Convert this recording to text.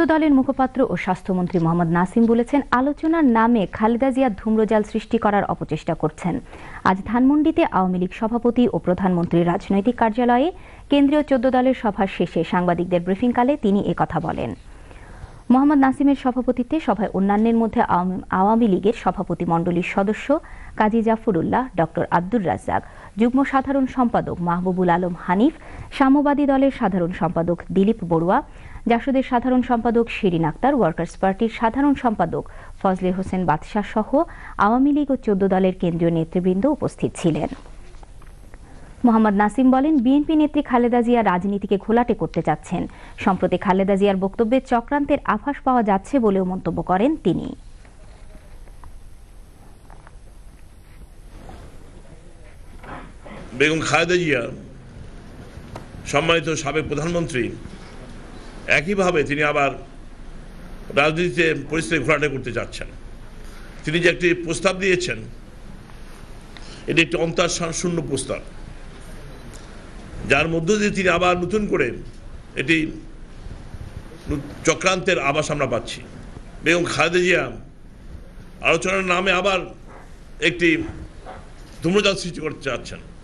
সদ্য দলের মুখপাত্র ও স্বাস্থ্যমন্ত্রী মোহাম্মদ নাসিম বলেছেন আলোচনার নামে খালেদা জিয়া ধূম্রজাল সৃষ্টি করার অপচেষ্টা করছেন আজ ধানমন্ডিতে আওয়ামী লীগ সভাপতি ও প্রধানমন্ত্রীর রাজনৈতিক কার্যালয়ে কেন্দ্রীয় চোদ্দ দলের সভা শেষে সাংবাদিকদের ব্রিফিংকালে তিনি কথা বলেন মোহাম্মদ নাসিমের সভাপতিত্বে সভায় অন্যান্যের মধ্যে আওয়ামী লীগের সভাপতি মণ্ডলীর সদস্য কাজী জাফরুল্লাহ ডক্টর আব্দুর রাজ্জাক যুগ্ম সাধারণ সম্পাদক মাহবুবুল আলম হানিফ সাম্যবাদী দলের সাধারণ সম্পাদক দিলীপ বড়ুয়া জাসদের সাধারণ সম্পাদক শিরিন আক্তার ওয়ার্কার্স পার্টির সাধারণ সম্পাদক ফজলে হোসেন বাদশাহ সহ আওয়ামী লীগ ও চোদ্দ দলের কেন্দ্রীয় নেতৃবৃন্দ উপস্থিত ছিলেন মোহাম্মদ নাসিম বলেন বিএনপি নেত্রী খালেদা জিয়া রাজনীতিকে ঘোলাটে করতে চাচ্ছেন সম্প্রতি খালেদা জিয়ার বক্তব্যে চক্রান্তের আভাস পাওয়া যাচ্ছে বলেও মন্তব্য করেন তিনি বেগম খালেদা জিয়া সম্মানিত সাবেক প্রধানমন্ত্রী একইভাবে তিনি আবার রাজনীতিতে পরিস্থিতি ঘোরাটে করতে চাচ্ছেন তিনি যে একটি প্রস্তাব দিয়েছেন এটি একটি অন্তঃশূন্য শূন্য প্রস্তাব যার মধ্য দিয়ে তিনি আবার নতুন করে এটি চক্রান্তের আবাস আমরা পাচ্ছি বেগম খালেদা জিয়া আলোচনার নামে আবার একটি ধূম্রজাত সৃষ্টি করতে চাচ্ছেন